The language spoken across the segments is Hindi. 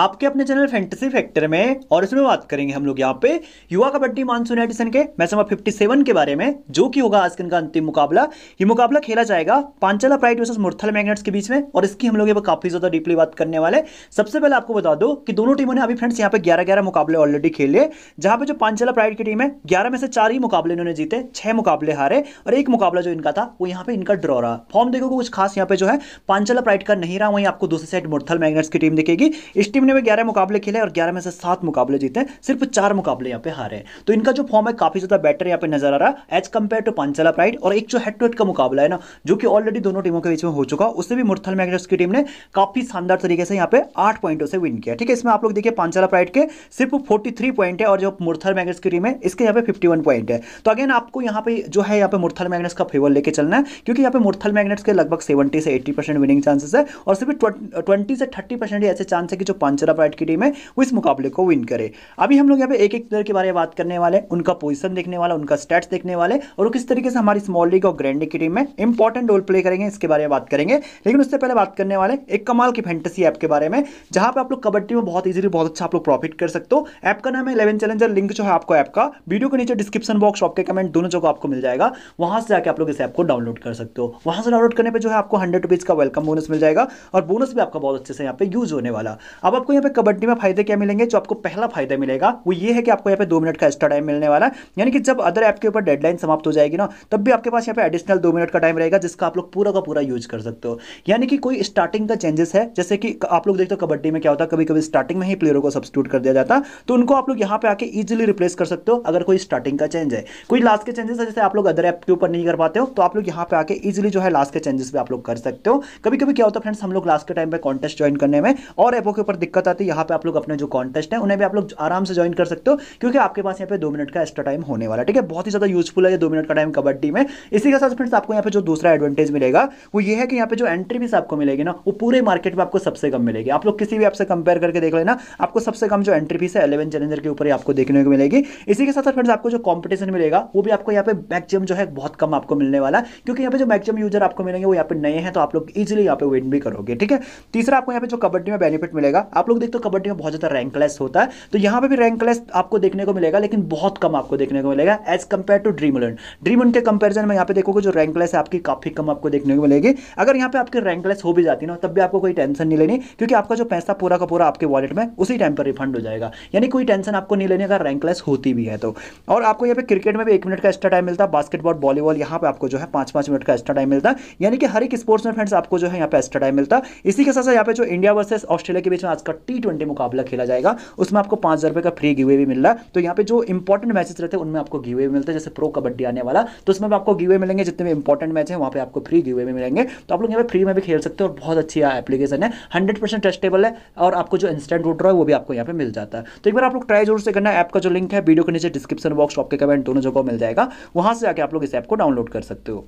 आपके अपने चैनल फैंटेसी फैक्टर में और इसमें बात करेंगे हम लोग यहाँ पे युवा कबड्डी मानसून एडिशन के मैसम फिफ्टी सेवन के बारे में जो कि होगा आज का अंतिम मुकाबला ये मुकाबला खेला जाएगा Panchla Pride versus Murthal Magnets के बीच में और इसकी हम लोग यहाँ काफी ज्यादा डीपली बात करने वाले सबसे पहले आपको बता दो कि दोनों टीमों ने अभी फ्रेंड्स यहाँ पे ग्यारह ग्यारह मुकाबले ऑलरेडी खेले जहां पे जो पांचला प्राइड की टीम है ग्यारह में से चार ही मुकाबले इन्होंने जीते छह मुकाबले हारे और एक मुकाबला जो इनका था वो यहाँ पे इनका ड्रॉ रहा फॉर्म देखोगे कुछ खास यहाँ पे जो है पांचला प्राइड का नहीं रहा वहीं आपको दूसरे साइड मुरथल मैग्नेट्स की टीम दिखेगी इस टीम टीम ने ग्यारह मुकाबले खेले और ग्यारह में से सात मुकाबले जीते हैं सिर्फ चार मुकाबले यहाँ पे हारे हैं तो इनका जो फॉर्म है काफी ज्यादा बेटर यहाँ पे नजर आ रहा है as compared to Panchla Pride और एक जो हेड टू हेड का मुकाबला है ना जो कि ऑलरेडी दोनों टीमों के बीच में हो चुका उससे भी मुरथल मैगनस की टीम ने काफी शानदार तरीके से यहाँ पे आठ पॉइंटों से विन किया ठीक है इसमें आप लोग देखिए पांचला प्राइड के सिर्फ फोर्टी पॉइंट है और जो मुरथल मैगनस की टीम है इसके यहाँ पे फिफ्टी पॉइंट है तो अगेन आपको यहाँ पे जो है यहाँ पे मुरथल मैगनस का फेवर लेके चलना है क्योंकि यहाँ पे मुरथल मैगनेट्स के लगभग सेवेंटी से एट्टी परसेंट विनिंग चांसेस है और सिर्फ ट्वेंटी से थर्टी परसेंट ऐसे चांस है कि जो कांचना प्राइड की टीम है वो इस मुकाबले को विन करे अभी हम लोग यहाँ पे एक एक प्लेयर के बारे में बात करने वाले उनका पोजिशन देखने वाला उनका स्टेट्स देखने वाले और किस तरीके से हमारी स्मॉल लीग और ग्रैंड लीग की टीम में इंपॉर्टेंट रोल प्ले करेंगे इसके बारे में बात करेंगे लेकिन उससे पहले बात करने वाले एक कमाल की फैंटेसी ऐप के बारे में जहाँ पर आप लोग कबड्डी में बहुत ईजिली बहुत अच्छा आप लोग प्रॉफिट कर सकते हो ऐप का नाम है इलेवन चैलेंजर लिंक जो है आपको ऐप का वीडियो के नीचे डिस्क्रिप्शन बॉक्स आपके कमेंट दोनों जगह आपको मिल जाएगा वहां से जाकर आप लोग इस ऐप को डाउनलोड कर सकते हो वहां से डाउनलोड करने पर जो है आपको हंड्रेड रुपीज का वेलकम बोनस मिल जाएगा और बोनस भी आपका बहुत अच्छे से यहाँ पे यूज होने वाला अब आपको यहाँ पे कबड्डी में फायदे क्या मिलेंगे जो आपको पहला फायदा मिलेगा वो ये है कि आपको यहाँ पे दो मिनट का एक्स्ट्रा टाइम मिलने वाला है यानी कि जब अदर ऐप के ऊपर डेडलाइन समाप्त हो जाएगी ना तब भी आपके पास यहाँ पे एडिशनल दो मिनट का टाइम रहेगा जिसका आप लोग पूरा का पूरा यूज कर सकते हो यानी कि कोई स्टार्टिंग का चेंजेस है जैसे कि आप लोग देखते हो कबड्डी में क्या होता है कभी कभी स्टार्टिंग में ही प्लेयरों को सब्सिट्यूट कर दिया जाता तो उनको आप लोग यहाँ पे आके इजिली रिप्लेस कर सकते हो अगर कोई स्टार्टिंग का चेंज है कोई लास्ट के चेंजेस है जैसे आप लोग अदर ऐप के ऊपर नहीं कर पाते हो तो आप लोग यहाँ पे आके इजिली जो है लास्ट के चेंजेस भी आप लोग कर सकते हो कभी कभी क्या होता है फ्रेंड्स हम लोग लास्ट के टाइम पर कॉन्टेस्ट ज्वाइन करने में और ऐपों के ऊपर दिक्कत आती है यहाँ पे आप लोग अपने जो कॉन्टेस्ट है उन्हें भी आप लोग आराम से ज्वाइन कर सकते हो क्योंकि आपके पास यहाँ पे दो मिनट का एक्स्ट्रा टाइम होने वाला है ठीक है बहुत ही ज़्यादा यूजफुल है दो मिनट का टाइम कबड्डी में इसी के साथ फ्रेंड्स आपको यहाँ पे जो दूसरा एडवांटेज मिलेगा वो ये है कि यहाँ पे जो एंट्री फीस आपको मिलेगी ना वो पूरे मार्केट में आपको सबसे कम मिलेगी आप लोग किसी भी आपसे कंपेयर करके देख लेना आपको सबसे कम जो एंट्री फीस है एलेवन चैलेंजर के ऊपर आपको देखने को मिलेगी इसी के साथ फ्रेंड्स आपको जो कॉम्पिटिशन मिलेगा वो भी आपको यहाँ पे मैक्सिमम जो है बहुत कम आपको मिलने वाला क्योंकि यहाँ पे जो मैक्सिमम यूजर आपको मिलेंगे वो यहाँ पे नए हैं तो आप लोग इजिली यहाँ पे विन भी करोगे ठीक है तीसरा आपको यहाँ पे जो कबड्डी में बेनिफिट मिलेगा आप लोग देखते हो कबड्डी में बहुत ज़्यादा रैंकलेस होता है तो यहां पर भी रैंकलेस आपको देखने को मिलेगा लेकिन बहुत कम आपको देखने को मिलेगा as compared to Dream Eleven Dream Eleven के कंपेरिजन में यहाँ पे देखोगे जो रैंकलेस है आपकी काफ़ी कम आपको देखने को मिलेगी अगर यहाँ पे आपकी रैंक हो भी जाती ना तब भी आपको कोई टेंशन नहीं लेनी क्योंकि आपका जो पैसा पूरा का पूरा आपके वॉलेट में उसी टाइम पर रिफंड हो जाएगा यानी कोई टेंशन आपको नहीं लेने अगर रैंकलेस होती भी है तो और आपको यहाँ पे क्रिकेट में भी एक मिनट का एक्स्ट्रा टाइम मिलता है बास्केटबॉल वॉलीबॉल यहाँ पे आपको जो है पांच पांच मिनट का एक्स्ट्रा टाइम मिलता है यानी कि हर एक स्पोर्ट्स में फ्रेंड्स आपको जो है यहाँ पे एक्स्ट्रा टाइम मिलता इसी के साथ साथ यहाँ पे जो इंडिया वर्सेस ऑस्ट्रेलिया के बीच में आज का का टी ट्वेंटी मुकाबला खेला जाएगा उसमें आपको पांच हज़ार रुपये का फ्री गिवे भी मिल रहा है तो यहाँ पे जो इंपॉर्टेंट मैचेस रहते हैं उनमें आपको गिवे भी मिलते हैं जैसे प्रो कबड्डी आने वाला तो उसमें भी आपको गिवे मिलेंगे जितने भी इंपॉर्टेंट मैच है वहाँ पर आपको फ्री गिवे भी मिलेंगे तो आप लोग यहाँ पर फ्री में भी खेल सकते हो और बहुत अच्छी एप्लीकेशन है हंड्रेड परसेंट टेस्टेबल है और आपको जो इंस्टेंट वोटर है वो भी आपको यहाँ पर मिल जाता है तो एक बार आप लोग ट्राई जरूर से करना ऐप का जो लिंक है वीडियो के नीचे डिस्क्रिप्शन बॉक्स टॉप के कमेंट दोनों जगह मिल जाएगा वहां से आके आप लोग इस ऐप को डाउनलोड कर सकते हो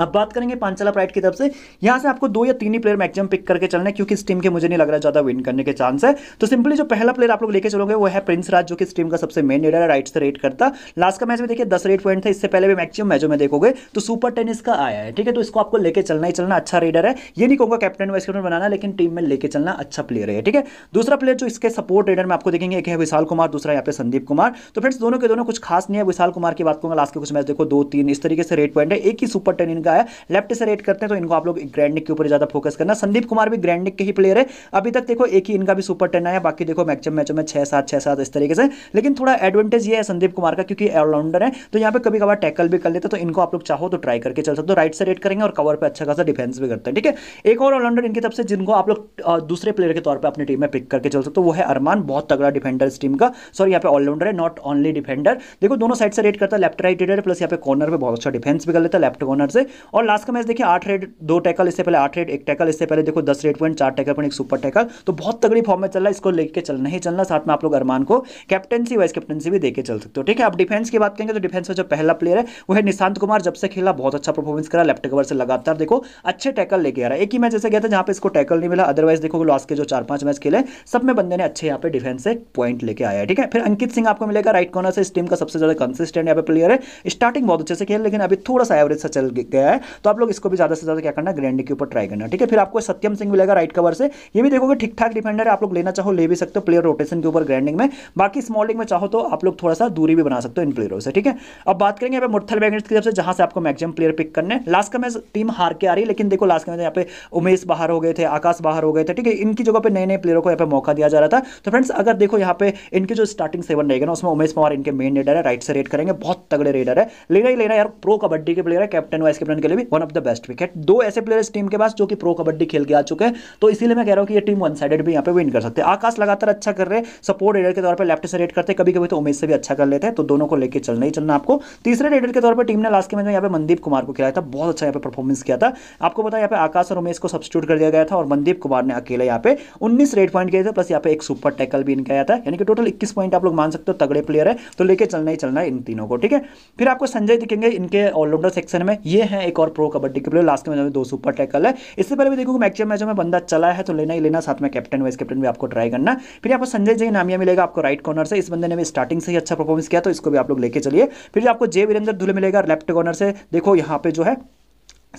अब बात करेंगे पांचला प्राइड की तरफ से यहां से आपको दो या तीन ही प्लेयर मैक्सिमम पिक करके चलना है क्योंकि इस टीम के मुझे नहीं लग रहा ज्यादा विन करने के चांस है तो सिंपली जो पहला प्लेयर आप लोग लेके चलोगे वो है प्रिंस राज जो कि इस टीम का सबसे मेन लीडर है राइट से रेट करता लास्ट का मैच में देखिए दस रेट पॉइंट था इससे पहले भी मैक्सिमम मैचों में देखोगे तो सुपर टेनिस का आया है ठीक है तो इसको आपको लेकर चलना ही चलना अच्छा रेडर है ये नहीं कहूंगा कैप्टन वाइस कैप्टन बनाना लेकिन टीम में लेके चलना अच्छा प्लेयर है ठीक है दूसरा प्लेयर जो इसके सपोर्ट रेडर में आपको देखेंगे एक है विशाल कुमार दूसरा यहाँ पे संदीप कुमार तो फ्रेंड्स दोनों के दोनों कुछ खास नहीं है विशाल कुमार की बात करूंगा लास्ट के कुछ मैच देखो दो तीन इस तरीके से रेट पॉइंट है एक ही सुपर टेन इनका का है लेफ्ट से रेट करते हैं तो इनको आप लोग ग्रैंडनिक के ऊपर ज़्यादा फोकस करना संदीप कुमार भी ग्रैंडनिक के ही प्लेयर है अभी तक देखो एक ही इनका भी सुपर टेन आया बाकी देखो मैक्सिम मैचों में छह सात छह सात इस तरीके से लेकिन थोड़ा एडवांटेज ये है संदीप कुमार का क्योंकि ऑलराउंडर है तो यहाँ पर कभी कभार टैकल भी कर लेते तो इनको आप लोग चाहो तो ट्राई करके चल सकते हो राइट से रेट करेंगे और कवर पर अच्छा खासा डिफेंस भी करते हैं ठीक है एक और ऑलराउंडर इनकी तरफ से जिनको आप लोग दूसरे प्लेयर के तौर पर अपनी टीम में पिक करके चल सकते हो वो है अरमान बहुत तगड़ा डिफेंडर टीम का सॉरी यहाँ पे ऑलराउंडर है नॉट ओनली डिफेंडर देखो दोनों साइड से रेट करता है लेफ्ट राइट रेडर प्लस यहाँ पे कॉर्नर पर बहुत अच्छा डिफेंस भी कर लेता है लेफ्ट कॉर्नर से और लास्ट का मैच देखिए आठ रेड दो टैकल इससे पहले आठ रेड एक टैकल इससे पहले देखो दस रेड पॉइंट चार टैकल पॉइंट एक सुपर टैकल तो बहुत तगड़ी फॉर्म में चल रहा है इसको लेके चलना ही चलना साथ में आप लोग अरमान को कैप्टनसी वाइस कैप्टनसी भी देकर चल सकते हो ठीक है आप डिफेंस की बात करेंगे तो डिफेंस में जो पहला प्लेयर है वो है निशांत कुमार जब से खेला बहुत अच्छा परफॉर्मेंस करा लेफ्ट कवर से लगातार देखो अच्छे टैकल लेके आ रहा है एक ही मैच ऐसा गया था जहाँ पर इसको टैकल नहीं मिला अदरवाइज देखो लास्ट के जो चार पांच मैच खेले सब में बंदे ने अच्छे यहाँ पे डिफेंस से पॉइंट लेके आया ठीक है फिर अंकित सिंह आपको मिलेगा राइट कॉर्नर से इस टीम का सबसे ज्यादा कंसिस्टेंट यहाँ पे प्लेयर है स्टार्टिंग बहुत अच्छे से खेल लेकिन अभी थोड़ा सा एवरेज सा चल गया गया है तो आप लोग इसको भी ज़्यादा से ज़्यादा क्या करना ग्रैंड के ऊपर ट्राई करना ठीक है फिर आपको सत्यम सिंह मिलेगा राइट कवर से ये भी देखोगे ठीक ठाक डिफेंडर आप लोग लेना चाहो ले भी सकते हो प्लेयर रोटेशन के ऊपर ग्रैंडिंग में बाकी स्मॉलिंग में चाहो तो आप लोग थोड़ा सा दूरी भी बना सकते हो इन प्लेयरों से ठीक है अब बात करेंगे यहाँ पे मुर्थल बैगेंट की तरफ से जहां से आपको मैक्सिमम प्लेयर पिक करने लास्ट का मैच टीम हार के आ रही है लेकिन देखो लास्ट का मैच यहाँ पे उमेश बाहर हो गए थे आकाश बाहर हो गए थे ठीक है इनकी जगह पर नए नए प्लेयरों को यहाँ पे मौका दिया जा रहा था तो फ्रेंड्स अगर देखो यहाँ पे इनके जो स्टार्टिंग सेवन रहेगा ना उसमें उमेश पवार इनके मेन रेडर है राइट से रेड करेंगे बहुत तगड़े रेडर है लेना ही लेना यार प्रो कबड्डी के प्लेयर है कैप्टन वाइस कैप्टन बैट्समैन के लिए भी one of the best wicket दो ऐसे प्लेयर इस टीम के पास जो कि प्रो कबड्डी खेल के आ चुके हैं तो इसलिए मैं कह रहा हूँ कि ये टीम वन साइडेड भी यहाँ पे विन कर सकते हैं आकाश लगातार अच्छा कर रहे सपोर्ट रेडर के तौर पर लेफ्ट से रेड करते कभी कभी तो उमेश से भी अच्छा कर लेते हैं तो दोनों को लेकर चलना ही चलना आपको तीसरे रेडर के तौर पर टीम ने लास्ट के मैच में यहाँ पे मनदीप कुमार को खिलाया था बहुत अच्छा यहाँ पे परफॉर्मेंस किया था आपको पता है यहाँ पे आकाश और उमेश को सब्सिट्यूट कर दिया गया था और मनदीप कुमार ने अकेले यहाँ पे उन्नीस रेड पॉइंट किए थे प्लस यहाँ पे एक सुपर टैकल भी इनका आया था यानी कि टोटल इक्कीस पॉइंट आप लोग मान सकते हो तगड़े प्लेयर है तो लेके चलना ही चलना है इन तीनों को ठीक है फिर आपको संजय दिखेंगे इनके ऑलराउंडर सेक्शन में ये है एक और प्रो कबड्डी के प्लेयर लास्ट के मैच में दो सुपर टैकल है इससे पहले भी देखूंगा मैक्सिम मैचों में बंदा चला है तो लेना ही लेना साथ में कैप्टन वाइस कैप्टन भी आपको ट्राई करना फिर आपको संजय जय नामिया मिलेगा आपको राइट कॉर्नर से इस बंदे ने भी स्टार्टिंग से ही अच्छा परफॉर्मेंस किया तो इसको भी आप लोग लेके चलिए फिर आपको जय वीरेंद्र धुले मिलेगा लेफ्ट कॉर्नर से देखो यहाँ पे जो है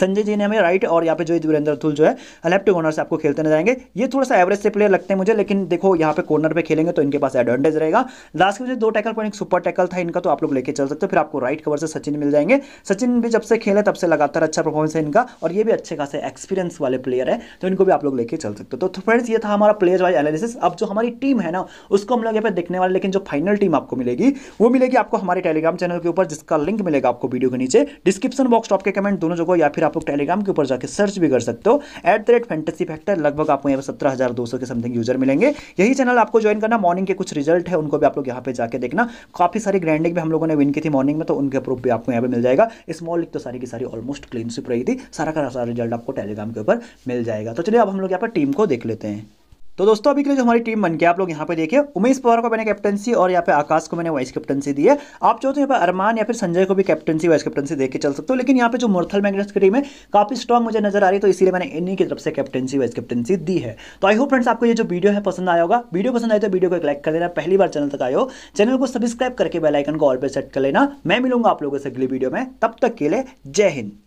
संजय जी ने हमें राइट और यहाँ पे जो वीरेंद्र अतुल जो है लेफ्ट कॉर्नर से आपको खेलते नजर आएंगे ये थोड़ा सा एवरेज से प्लेयर लगते हैं मुझे लेकिन देखो यहाँ पे कॉर्नर पे खेलेंगे तो इनके पास एडवांटेज रहेगा लास्ट में जो दो टैकल पर एक सुपर टैकल था इनका तो आप लोग लेके चल सकते हो फिर आपको राइट कवर से सचिन मिल जाएंगे सचिन भी जब से खेले तब से लगातार अच्छा परफॉर्मेंस है इनका और ये भी अच्छे खासे एक्सपीरियंस वाले प्लेयर है तो इनको भी आप लोग लेके चल सकते हो तो फ्रेंड्स तो ये था हमारा प्लेयर वाइज एनालिसिस अब जो हमारी टीम है ना उसको हम लोग यहाँ पे देखने वाले लेकिन जो फाइनल टीम आपको मिलेगी वो मिलेगी आपको हमारे टेलीग्राम चैनल के ऊपर जिसका लिंक मिलेगा आपको वीडियो के नीचे डिस्क्रिप्शन बॉक्स टॉप के कमेंट दोनों जगह या फिर आप लोग टेलीग्राम के ऊपर जाकर सर्च भी कर सकते हो at the rate fantasy factor लगभग आपको यहाँ पर सत्रह हज़ार दो सौ के समथिंग यूजर मिलेंगे यही चैनल आपको ज्वाइन करना मॉर्निंग के कुछ रिजल्ट है उनको भी आप लोग यहाँ पे जाकर देखना काफ़ी सारी ग्रैंडिंग भी हम लोगों ने विन की थी मॉर्निंग में तो उनके प्रूफ भी आपको यहाँ पर मिल जाएगा स्मॉल लिख तो सारी की सारी ऑलमोस्ट क्लीन सिप रही थी सारा का सारा रिजल्ट आपको टेलीग्राम के ऊपर मिल जाएगा तो चलिए अब हम लोग यहाँ पर टीम को देख लेते हैं तो दोस्तों अभी के लिए जो हमारी टीम बन गया आप लोग यहाँ पे देखिए उमेश पवार को मैंने कैप्टनसी और यहाँ पे आकाश को मैंने वाइस कैप्टनसी दी है आप चाहो तो यहाँ पे अरमान या फिर संजय को भी कैप्टनसी वाइस कैप्टनसी देके चल सकते हो लेकिन यहाँ पे जो मोर्थल मैग्नेट्स की टीम है काफी स्ट्रॉग मुझे नजर आ रही है तो इसलिए मैंने इन्हीं की तरफ से कैप्टनसी वाइस कैप्टनसी दी है तो आई होप फ्रेंड्स आपको ये जो वीडियो है पसंद आया होगा वीडियो पसंद आए तो वीडियो को एक लाइक कर देना पहली बार चैनल तक आयो चैनल को सब्सक्राइब करके बेलाइकन को ऑल पर सेट कर लेना मैं मिलूंगा आप लोगों से अगली वीडियो में तब तक के लिए जय हिंद